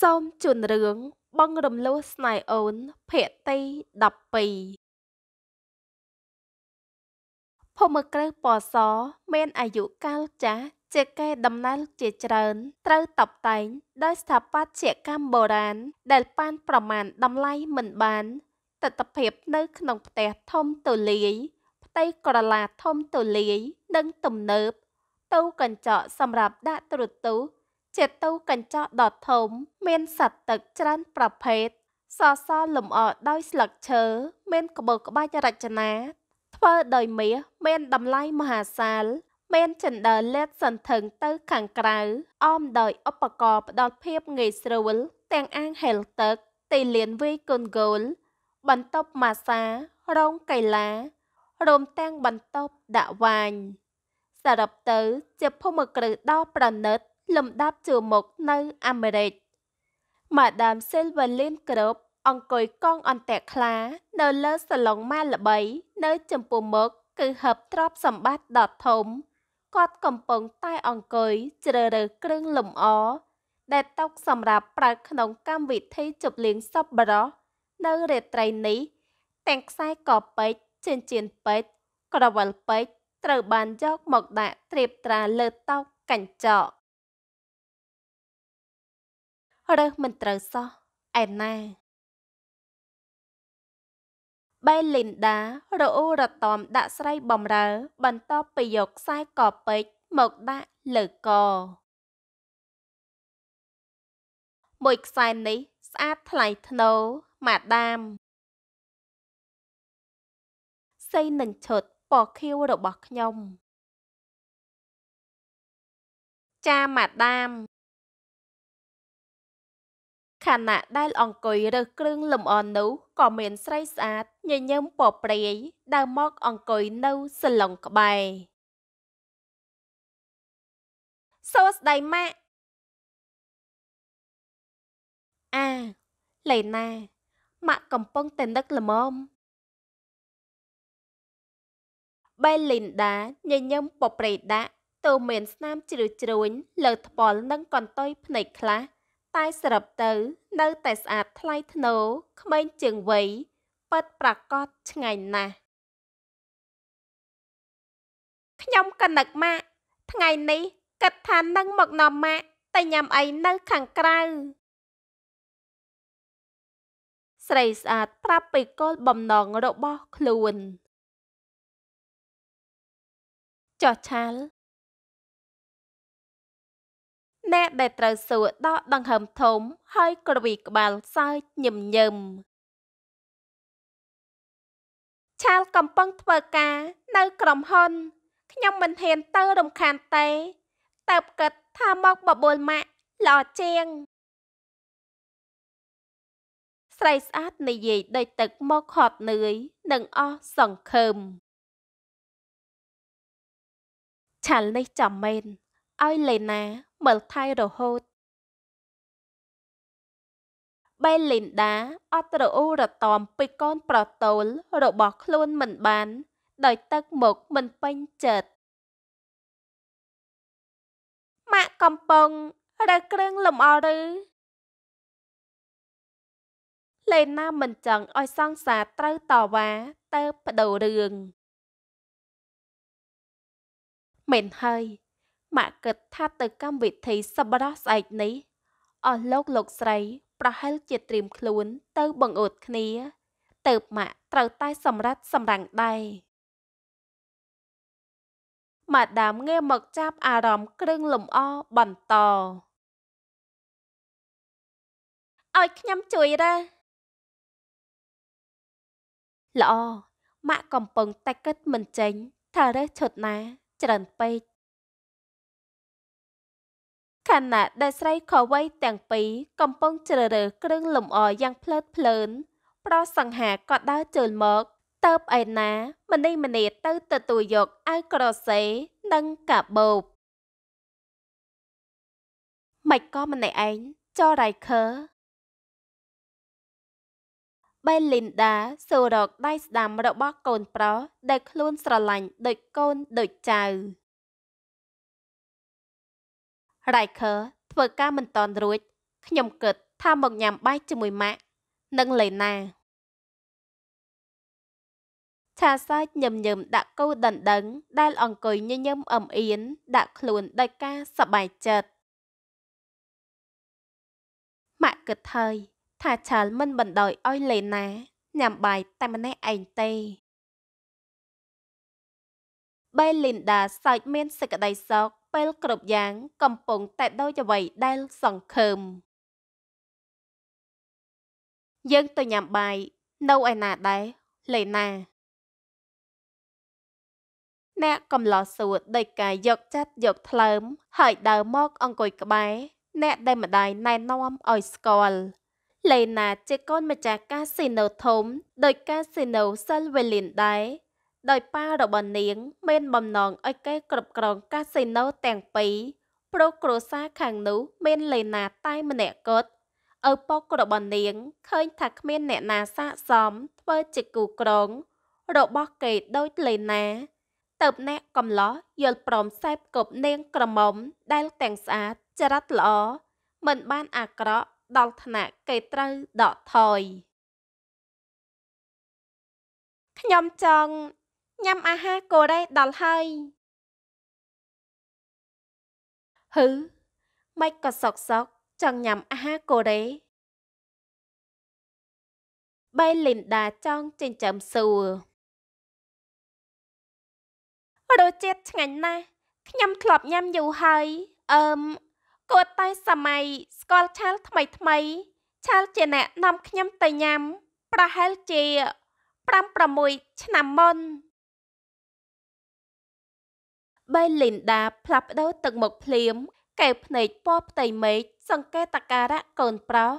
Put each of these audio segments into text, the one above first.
សូមជូនរឿង បងរំលោះស្នេហ៍អូនភាគទី12ភូមិក្រឹសពសមានអាយុកាលចាស់ជាកេរដំណើរជាច្រើនត្រូវតបតែងដោយស្ថាបត្យកម្មបុរាណដែលបាន ប្រមាណតម្លៃមិនបានទស្សនភាពនៅ ក្នុងផ្ទះធំទូលាយផ្ទៃក្រឡាធំទូលាយនិងទំនើបទូកញ្ចក់សម្រាប់ដាក់ទូរទស្សន៍ជាទូកញ្ចក់ដ៏ធំមានសត្វទឹកច្រើនប្រភេទសសរលម្អដោយស្លឹកឈើមានក្បូរក្បាច់រចនាធ្វើដោយមាសមានតម្លៃមហាសាល មានចិនដឺលេតសន្ធឹងទៅខាងក្រៅអមដោយឧបករណ៍ផ្ដល់ភាពងាយស្រួលទាំងអាងហែលទឹកទីលានវាយកូនហ្គោលបន្ទប់ម៉ាសារោងកីឡារួមទាំងបន្ទប់ដាក់វ៉ាញសរុបទៅ ជាភូមិគ្រឹះដ៏ប្រណិតលំដាប់ជើងមុខនៅអាមេរិកម៉ាដាមសិលវ៉ាលីនក្រូបអង្គុយកងអន្តៈខ្លា នៅលើសាឡុងម៉ាល្បីនៅចំពោះមុខគឺហឹបទ្រពសម្បត្តិដ៏ធំគាត់កំពុងតែអង្គុយជ្រើសរើសគ្រឿងលម្អដែលຕົកសម្រាប់ប្រើក្នុងកម្មវិធីជប់លៀងសប្បុរសនៅរាត្រីនេះទាំងខ្សែកពេជ្រចិញ្ចៀនពេជ្រក្រវិលពេជ្រត្រូវបានយកមកដាក់ត្រៀបត្រាលើតុកញ្ចក់រើសមិនត្រូវសោះអែនណាបែលីនដារអ៊ូរតំដាក់ស្រីបំរើ បន្ទាប់ពីយកខ្សែកពេជ្រមកដាក់លើកមួយខ្សែនេះស្អាតថ្លៃថ្នូរម៉ាដាមសីនឹងឈុតពណ៌ខៀវរបស់ខ្ញុំចាម៉ាដាមខណៈដែលអង្គុយរើសគ្រឿងលម្អនោះក៏មានស្រីស្អាតញញឹមពព្រាយដើរមក អង្គុយនៅសាឡុងក្បែរសួស្ដីម៉ាក់អាលេណាម៉ាក់កំពុងតែនឹកល្មមបេលីនដាញញឹមពព្រាយដាក់ទៅមានស្នាមជ្រឿជ្រួញលើថ្ពាល់និងកន្ទុយភ្នែកខ្លះតែសរុបទៅ នៅតែស្អាតថ្លៃថ្នូរក្មេងជាងវ័យពិតប្រាកដឆ្ងាញ់ណាស់ខ្ញុំកណឹកម៉ាក់ថ្ងៃនេះគិតថានឹងមកនាំម៉ាក់តែញ៉ាំអីនៅខាងក្រៅស្រីស្អាតប្រាប់ពីគោលបំណងរបស់ ខ្លួនចោះឆាលអ្នកដែលត្រូវសួរដកដង្ហើមធំហើយក្រវីក្បាលសើចញឹមញឹមឆាលកំពុងធ្វើការនៅក្រុមហ៊ុនខ្ញុំមិនហ៊ានទៅរំខានទេតើបគិតថាមកបបួលម៉ាក់ល្អជាង ស្រីស្អាតនិយាយដេកទឹកមកហត់នឿយនិងអស់សង្ឃឹមឆាលនេះចាំមែនឲ្យលេណាមើលថៃរហូតបេលីនដាអត់រអ៊ូរទាំពីកូនប្រតូលរបស់ខ្លួនមិនបានដោយទឹកមុខមិនពេញចិត្តម៉ាក់កំពុងរើគ្រឿងលម្អឬលេណាមិនចង់ឲ្យសង្សារត្រូវតវ៉ាទៅបដូររឿងមែនហើយម៉ាក់គិតថាទៅកម្មវិធីសប្បុរសស្អែកនេះអស់លោកលោកស្រី ប្រហែលជាត្រៀមខ្លួនទៅបង្អួតគ្នា ទៅម៉ាក់ត្រូវតែ សម្រាប់សម្រាំងដែរម៉ាដាមងាកមកចាប់អារម្មណ៍គ្រឿងលំអបន្តឲ្យខ្ញុំជួយរើល្អម៉ាក់កំពុងតែគិតមិនចេញ ថារើសឈុតណាច្រើនពេកខណៈដែលស្រីខវ័យទាំងពីរកំពុងជ្រើសរើសគ្រឿងលម្អយ៉ាងភ្លើតភ្លើន ប្រសង្ហាក៏ដើរជើញមកតើបឯណា មនីមនីទៅទទួលយកអាវក្រសេ និងកាបូបមិនក៏ម្នាក់ឯងចរ៉ៃខើបេលីនដាសូររកដៃស្ដាំរបស់កូនប្រុសដែលខ្លួនស្រឡាញ់ដូចកូនដូចចៅ Riker ធ្វើការមិនតន់រួចខ្ញុំគិតថាមកញ៉ាំបាយជាមួយម៉ាក់និងលេណាឆាសាច់ញឹមញឹមដាក់គូដណ្ដឹង ដែលអង្គុយញញឹមអឹមអៀនដាក់ខ្លួនដោយការសប្បាយចិត្តម៉ាក់គិតហើយថាឆាលមិនបណ្ដោយឲ្យលេណាញ៉ាំបាយតែម្នាក់ឯងទេបេលីនដាសើចមានសេចក្តីសោកពេលគ្រប់យ៉ាង កំពុង តែដូចអ្វីដែលសង្ឃឹមយើងទៅញ៉ាំបាយនៅឯណាដែរលេណាអ្នកកំឡោះសួរដោយការយកចាត់យកថ្លើមហើយដើរមក អង្គុយក្បែរអ្នកដែលម្ដាយណែនាំឲ្យស្គាល់លេណាជាកូនម្ចាស់កាស៊ីណូធំដោយកាស៊ីណូសិលវេលីនដែរដោយប៉ារបស់នាង មានបំណងឲ្យគេគ្រប់គ្រងកាស៊ីណូទាំងពីរព្រោះគ្រួសារខាងនោះមានលេណាតែ ម្នាក់គត់ឪពុករបស់នាង ឃើញថាគ្មាន អ្នកណាស័កសមធ្វើជាគូក្រងរបស់គេដូចលេណាតើបអ្នកកំឡោះយល់ព្រមសែបគប់នាងក្រមុំ ដែលទាំងស្អាតចរិតល្អមិនបានអាក្រក់ដល់ថ្នាក់គេត្រូវដកថយខ្ញុំចង់ញ៉ាំអាហារកូរ៉េដល់ហើយហឺម៉េចក៏សោកសោកចង់ញ៉ាំអាហារកូរ៉េបេលីនដាចង់ចិញ្ចឹមសួររសជាតិឆ្ងាញ់ណាស់ខ្ញុំធ្លាប់ញ៉ាំយូរហើយអឺមគាត់តែសម័យស្គាល់ឆាលថ្មីថ្មីឆាលជាអ្នកនាំ ខ្ញុំទៅញ៉ាំ ប្រហែលជា5 6ឆ្នាំមុនបេលីនដាផ្លាស់ប្ដូរទឹកមុខភ្លាមកែវភ្នែកពណ៌ផ្ទៃមេឃសង្កេតអាការៈកូនប្រុស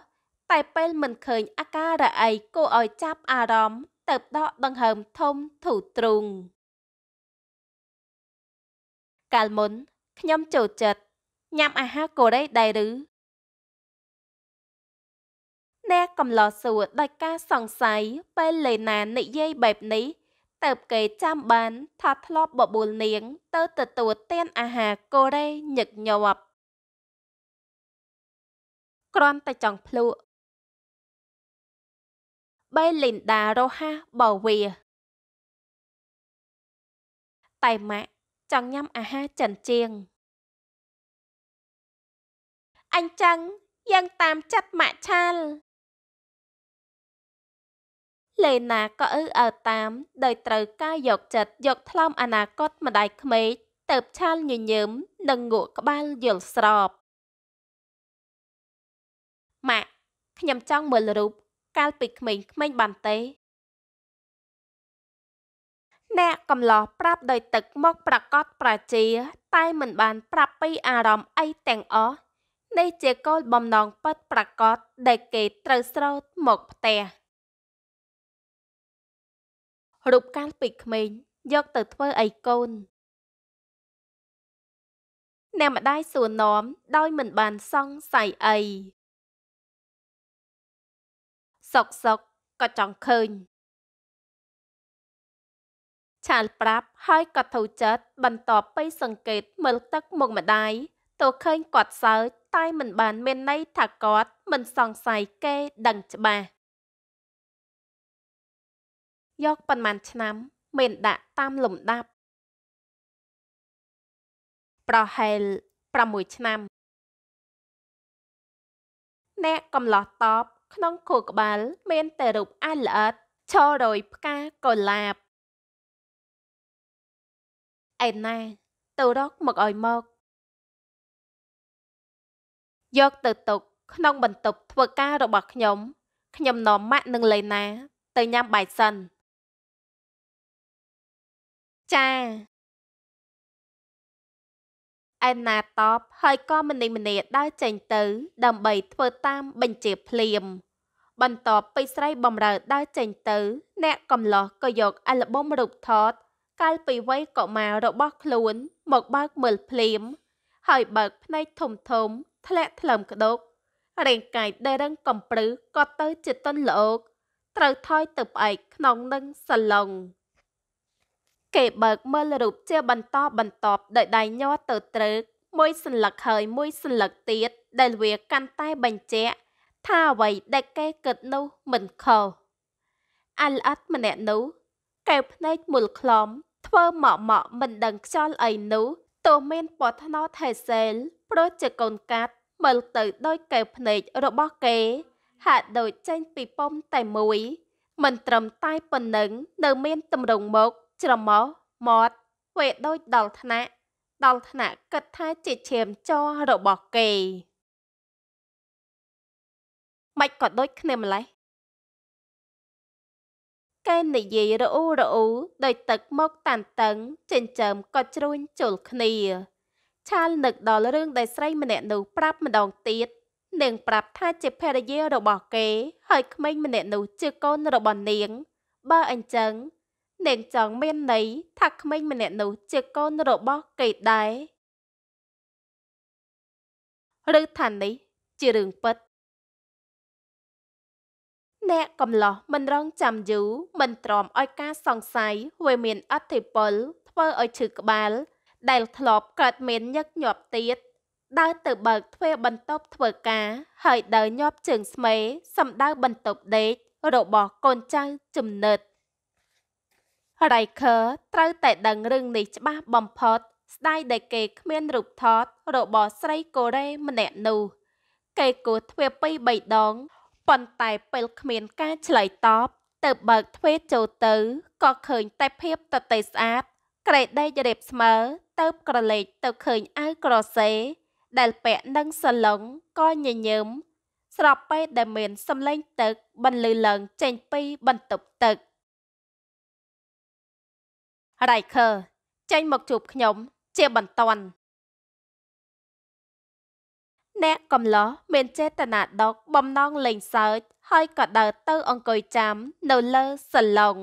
តែពេលមិនឃើញអាការៈអីគួរឲ្យចាប់អារម្មណ៍ទៅដកដង្ហើមធំធូរទ្រូងកាលមុន ខ្ញុំចូលចិត្តញ៉ាំអាហារកូរ៉េដែរឬអ្នកកំឡោះសួរដោយការសង្ស័យពេលលេណានិយាយបែបនេះទៅគេចាំបានថាធ្លាប់បបួលនាងទៅទទួលទានអាហារកូរ៉េញឹកញាប់គ្រាន់តែចង់ភ្លក់បេលីនដារ៉ូហាបូវីតែម៉ាក់ចង់ញ៉ាំអាហារចិនជាងអញ្ចឹងយើងតាមចាត់ម៉ាក់ឆាល់លេណាក៏អឺអើតាម ដោយត្រូវការយកចិត្តយកថ្លោមអនាគតម្ដាយក្មេកទៅឆាលញញើមនិងងក់ក្បាលយល់ស្របម៉ាក់ខ្ញុំចង់មើលរូបកាលពីក្មេងៗបានទេអ្នកកំឡោះប្រាប់ដោយទឹកមកប្រកាសប្រជា តែ មិនបានប្រាប់ពីអារម្មណ៍អីទាំងអស់នេះជាគោលបំណងពិតប្រកបដែលគេត្រូវស្រោតមកផ្ទះ។រូបកាំងពីក្មេងយកទៅធ្វើអីកូនអ្នកម្ដាយសួរនាំដោយមិនបានសង្ស័យអីសុកសុកក៏ចង់ឃើញឆាលប្រាប់ហើយក៏ធូរចិត្តបន្ទាប់ពីសង្កេតមើលទឹកមកម្ដាយទោះឃើញគាត់សើចតែមិនបានមានន័យថាគាត់មិនសង្ស័យគេដឹងច្បាស់យកប៉ុន្មានឆ្នាំមិនដាក់តាមលំដាប់ប្រហែល6ឆ្នាំ អ្នកកំឡោះតបក្នុងខួរក្បាល មានតែរូបអាយល្អិតឈររយផ្កាកុលាបឯណាទៅរកមកឲ្យមកយកទៅទុកក្នុងបន្ទប់ធ្វើការរបស់ខ្ញុំខ្ញុំនាំម៉ាក់និងលេណា ទៅញ៉ាំបាយសិន។ចាអែមណាតបហើយក៏មនីមនីដើរចេញទៅ ដើម្បីធ្វើតាម បញ្ជាភ្លាម បន្ទាប់ពីស្រីបំរើដើរចេញទៅអ្នកកំឡោះក៏យកអាល់ប៊ុមរូបថតកាលពីវ័យកុមាររបស់ ខ្លួន មកបើកមើល ភ្លាម ហើយបើកភ្នែកធំធំធ្លាក់ថ្លើមក្ដុករាងកាយដែលរឹង កំប្រឹសក៏ទៅជាតន់លោក ត្រូវថយទៅផ្អែកក្នុងនឹងសាឡុងគេបើកមើលរូបជាបន្តបន្ទាប់ដោយដៃញ័រទៅត្រើកមួយសន្លឹកហើយមួយសន្លឹកទៀតដែលវាកាន់តែបញ្ជាក់ថាអ្វីដែលគេគិតនោះមិនខុសអាល់អត់ម្នាក់នោះកែវភ្នែកមូលខ្លំធ្វើម៉ក់ម៉ក់មិនដឹងខ្យល់អីនោះទោះមានពណ៌ថ្នោតហេសេលព្រោះជាកូនកាត់មើលទៅដោយកែវភ្នែករបស់គេ ហាក់ដូចចេញពីពុំតែមួយមិនត្រឹមតែប៉ុណ្្នឹងនៅមានតម្រងមុខច្រមុះមាត់ធ្វើដូចដល់ថ្នាក់ដល់ថ្នាក់គិតថាជាឈាមចររបស់គេមិនក៏ដូចគ្នាម្លេះគេនិយាយរអ៊ូរអ៊ូដោយទឹកមកតាន់តឹងចិញ្ចើមក៏ជ្រួញជុលគ្នាឆាលនឹក ដល់រឿងដែលស្រីម្នាក់នោះប្រាប់ម្ដងទៀតនាងប្រាប់ថាជាភរិយារបស់គេហើយក្មេងម្នាក់នោះជាកូនរបស់នាង បើអញ្ចឹងនាងចង់មានន័យថាក្មេងម្នាក់នោះជាកូនរបស់ គេដែរឬថានេះជារឿងពិតអ្នកកំឡោះមិនរងចាំយូរមិនទ្រាំឲ្យការសង្ស័យវាមានអធិពលធ្វើឲ្យឈឺក្បាល ដែល ធ្លាប់កើតមានញឹកញាប់ទៀតដើរទៅបើកទ្វារបន្ទប់ធ្វើការហើយដើរញាប់ ជើងស្មេសម្ដៅបន្ទប់ដេករបស់កូនចៅចំណិត Riker ត្រូវតែដឹងរឿងនេះច្បាស់បំផុត ស្ដាយដែលគេគ្មានរូបថតរបស់ស្រីកូរ៉េម្នាក់នោះគេគួរទ្វាពី3ដងប៉ុន្តែពេលគ្មានការឆ្លើយតបទៅបើកទ្វារចូលទៅក៏ឃើញតែភាពតតេស្អាតក្រេដេករៀបស្មើទៅក្រឡេកទៅឃើញអាវក្រសេ ដែលពាក់នឹងសាឡុងក៏ញញឹមស្របពេលដែលមានសំឡេងទឹកបន្លឺឡើងចេញពីបន្ទប់ទឹក Riker ចេញមកជួបខ្ញុំ ជាបន្ទាន់អ្នកកំឡោះមានចេតនាដកបំណងលេងសើចហើយក៏ដើរទៅ អង្គុយចាំនៅលើសាឡុង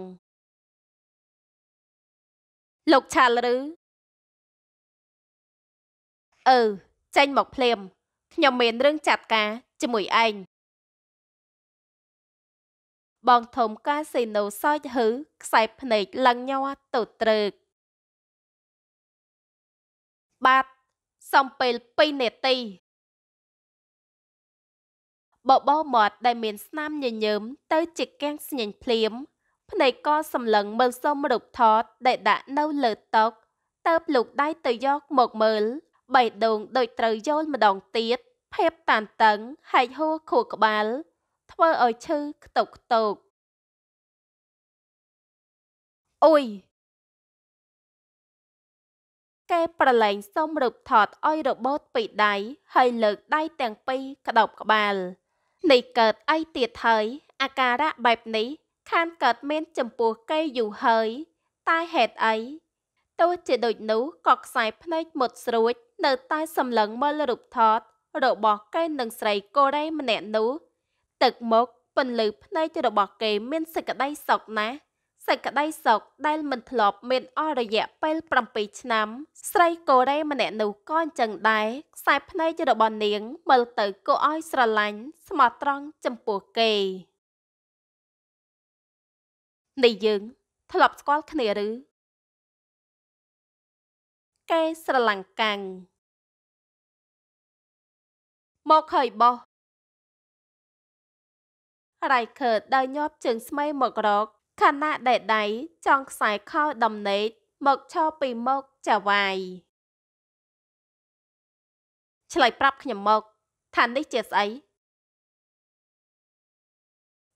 លោកឆាលឬអឺចេញមកភ្លាមខ្ញុំមានរឿងចាត់ការ ជាមួយឯងបងធំកាស៊ីណូសើចហឺខ្សែភ្នែកឡើងញ័រទៅត្រើកបាទសំពេល2នាទី បបោមាត់ដែលមានស្នាមញញើមទៅជាកាំងស្ញាញ់ភ្លាមភ្នែកក៏សម្លឹងមើលសុំរូបថតដែលដាក់នៅលើតុទៅលោកដៃទៅយកមកមើលបៃដងដូចត្រូវយល់ម្ដងទៀតភាពតានតឹងហែកហួរខួរក្បាលធ្វើឲ្យឈឺខ្ទុកខ្ទោកអុយគេប្រឡែងសុំរូបថតឲ្យរបូតពីដៃហើយ លើកដៃទាំងពីរក្តោបក្បាលនេះកើតអីទៀតហើយអាការៈបែបនេះ ខានកើតមាន ចំពោះគេយូរហើយតែហេតុអីទោះជាដូចនោះក៏ខ្សែភ្នែកមុតស្រួច នៅតែសម្លឹងមើលរូបថត របស់គេនឹងស្រីកូរ៉េម្នាក់នោះទឹកមុខពន្លឺភ្នែករបស់គេមានសេចក្តីសុខណាស់សេចក្តីសុខដែលមិនធ្លាប់មានអស់រយៈពេល7ឆ្នាំ ស្រីកូរ៉េម្នាក់នោះក៏អញ្ចឹងដែរខ្សែភ្នែករបស់នាងមើលទៅគួរឲ្យស្រឡាញ់ស្មោះត្រង់ចំពោះគេនេះយើងធ្លាប់ស្គាល់គ្នាឬគេស្រឡាំងកាំងមកហើយបោះរៃខឺតដើរញាប់ជើងស្មៃមករកខណៈដែលដៃចង់ខ្សែខោដំណេកមកឈរពីមុខចាវាយឆ្លើយប្រាប់ខ្ញុំមកថានេះជាស្អី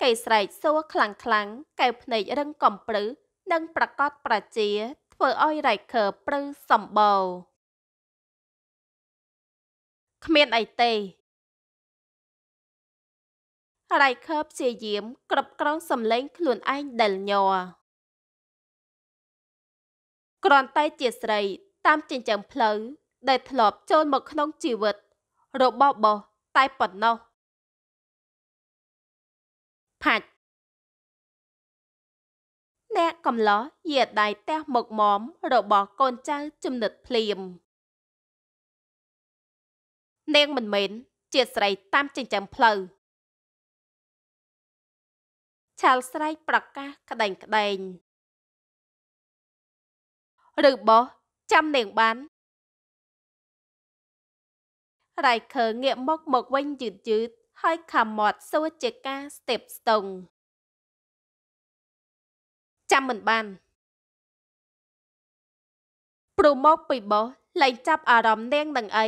កែស្រែកសួរខ្លាំងខ្លាំងកែវភ្នែករឹងកំប្រឹសនិងប្រកាសប្រជាធ្វើឲ្យរៃខើប្រឹសសម្បោគ្មានអីទេរៃខើព្យាយាមគ្រប់គ្រងសម្លេង ខ្លួនឯងដែលញ័រគ្រាន់តែជាស្រី តាមចិញ្ចឹមផ្លូវដែលធ្លាប់ចូលមកក្នុងជីវិតរបស់បោះតែប៉ុណ្ណោះ ផាច់អ្នកកំឡោះយាដៃផ្ទះមកមមរបស់កូនចៅចំណិតភ្លាមនាងមិនមែនជាស្រីតាមចិញ្ចឹមផ្លូវឆាលស្រែកប្រកាសក្តែងក្តែងឬបោះចាំនាងបានរៃខើងាកមក មកវិញយឺតយឺតហើយខំមាត់សួរជាការស្ទេបស្ទង់ចាំមិនបានព្រមមកពីបោះលែងចាប់អារម្មណ៍នាងនឹងអី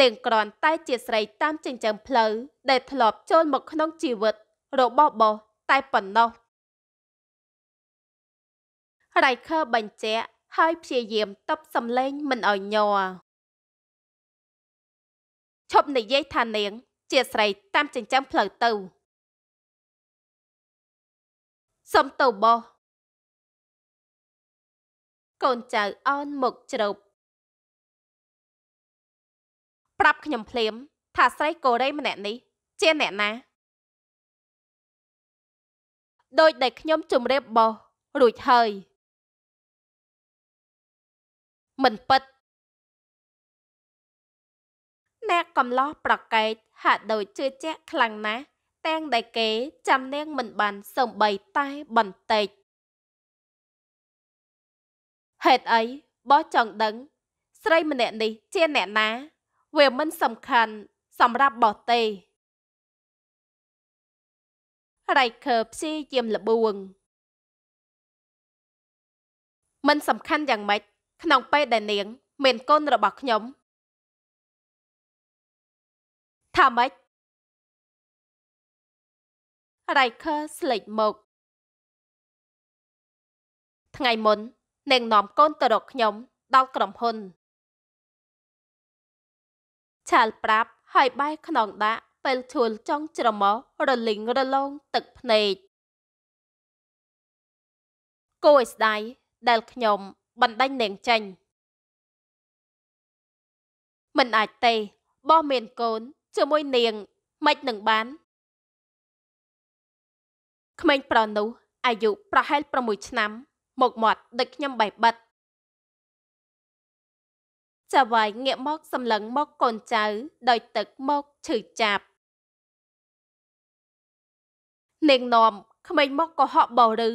នាងគ្រាន់តែជាស្រីតាមចិញ្ចើមផ្លូវដែលធ្លាប់ចូលមកក្នុងជីវិតរបស់បោះតែប៉ុណ្ណោះ Riker បញ្ជាក់ហើយព្យាយាមតបសម្លេងមិនឲ្យញ័រឈប់និយាយថានាង ជាស្រីតាមចិញ្ចឹមផ្លូវទៅសុំទៅបោះកូនចៅអោនមកជ្រប់ប្រាប់ខ្ញុំភ្លាម ថាស្រីកូរ៉េម្នាក់នេះ ជាអ្នកណាដោយដែលខ្ញុំជម្រាបបោះរួចហើយមិនពិតអ្នកកំឡោះប្រកែកហាក់ដូចជឿជាក់ខ្លាំងណាស់តែងតែគេចាំនាងមិនបានសំបីតែបន្តិចហេតុអីបោះចង់ដឹង ស្រីម្នាក់នេះជាអ្នកណា វាមិនសំខាន់សម្រាប់បោះទេរៃខើព្យាយាមលបួងมันសំខាន់យ៉ាងម៉េចក្នុងពេលដែលនាងមានកូនរបស់ខ្ញុំ ថាម៉េចរៃខើស្លេចមកថ្ងៃមុននាងនាំកូនទៅរកខ្ញុំដល់ក្រុមហ៊ុនឆាលប្រាប់ហើយបែរខ្នងដាក់ពេលឈួលចង់ច្រមុះរលីងរលោងទឹកភ្នែកគួរឲ្យស្ដាយដែលខ្ញុំបណ្ដាញនាងចាញ់មិនអាចទេបោះមានកូនជាមួយនាងមិននឹងបានក្មេងប្រុសនោះអាយុប្រហែល6ឆ្នាំ មកមាត់ដូចខ្ញុំបែបបិទចៅវាយងាកមក សម្លឹងមកកូនចៅ ដោយ ទឹកមកឈឺចាប់នាងនោមក្មេងមកក៏ហក់បោឬ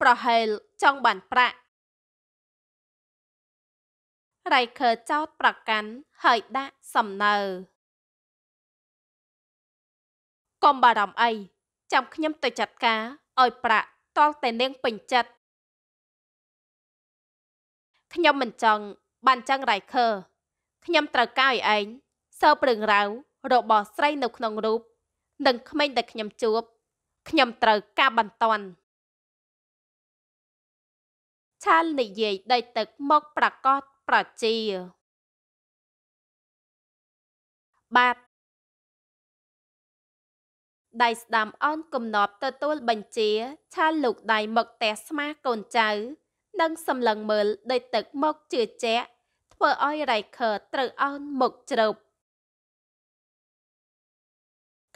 ប្រហែលចង់បានប្រាក់រៃខើចោតប្រកាន់ហើយដាក់សំណើកុំបារម្ភអីចាំខ្ញុំទៅចាត់ការឲ្យប្រាក់តល់តែនាងពេញចិត្តខ្ញុំមិនចង់បានចឹងរៃខើ ខ្ញុំត្រូវការឲ្យឯងសើបរឿងរ៉ាវរបស់ស្រីនៅក្នុងរូបនិងក្មេងដែលខ្ញុំជួបខ្ញុំត្រូវការបន្ទាន់ឆាលនិយាយដីទឹកមកប្រកាសប្រជាបាទដៃស្ដាំអនគំនប់ទទួលបញ្ជា ឆាលលោកដៃមកផ្ទះស្មាកូនចៅ និងសម្លឹងមើលដីទឹកមកជឿជាក់ធ្វើឲ្យរៃខើត្រូវអនមកជ្រប់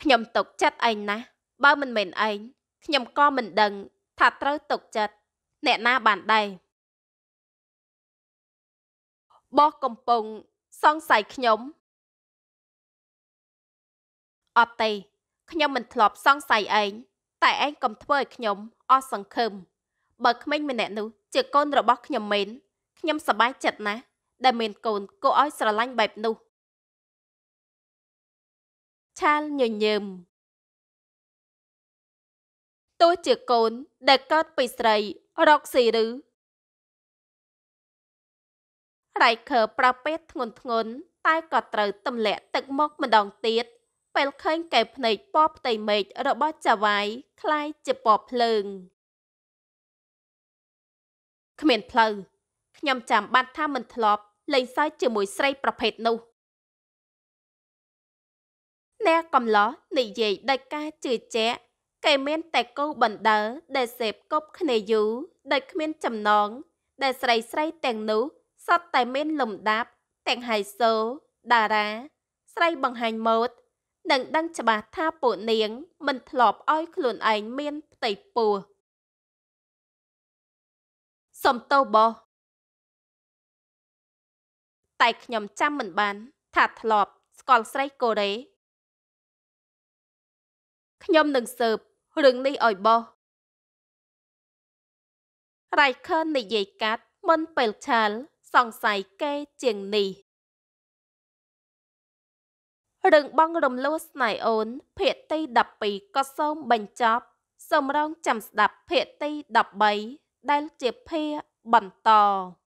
ខ្ញុំຕົកចិត្តឯណាស់បើមិនមែនឯងខ្ញុំក៏មិនដឹង ថាត្រូវទុកចិត្តអ្នកណាបានដែរបោះកំពុងសង្ស័យខ្ញុំអត់ទេខ្ញុំមិនធ្លាប់សង្ស័យឯងតែឯងកុំធ្វើឲ្យខ្ញុំអស់សង្ឃឹមបើក្មេងម្នាក់នោះជាកូនរបស់ខ្ញុំមែនខ្ញុំសប្បាយចិត្តណាស់ដែលមានកូនគួរឲ្យស្រឡាញ់បែបនោះឆាលញញើមទោះជាកូន ដែលកើតពីស្រីរកស៊ីឬរៃខើប្រពេតធ្ងន់ធ្ងន់តែក៏ត្រូវទម្លាក់ទឹកមកម្ដងទៀតពេលឃើញកែវភ្នែកពណ៌ផ្ទៃមេឃរបស់ចាវាយคล้ายជាពណ៌ភ្លើងគ្មានផ្លូវខ្ញុំចាំបាត់ថាមិនធ្លាប់លេងសើចជាមួយស្រី ប្រភេទនោះអ្នកកំឡោះនិយាយដាច់ការជឿជាក់គេមានតែគូបណ្ដើដែលសេពគប់គ្នាយូរដែលគ្មានចំណង ដែលស្រីស្រីទាំងនោះសតតែមានលំដាប់ទាំងហៃសូតារា ស្រីបង្ហាញម៉ូដនឹង ដឹងច្បាស់ថាពួកនាង មិនធ្លាប់ឲ្យខ្លួនឯងមានផ្ទៃពោះសំទោបោះតែខ្ញុំចាំមិនបាន ថាធ្លាប់ ស្គាល់ស្រីកូរ៉េខ្ញុំនឹងស៊ើបរឿងនេះឲ្យបោះរៃខិននិយាយកាត់ មិនពេលឆាលសង្ស័យគេជាងនេះរឿងបងរំលោះស្នៃអូន ភាគទី12ក៏សូមបញ្ចប់សូមរងចាំស្ដាប់ ភាគទី13ដែលជាភាគបន្ត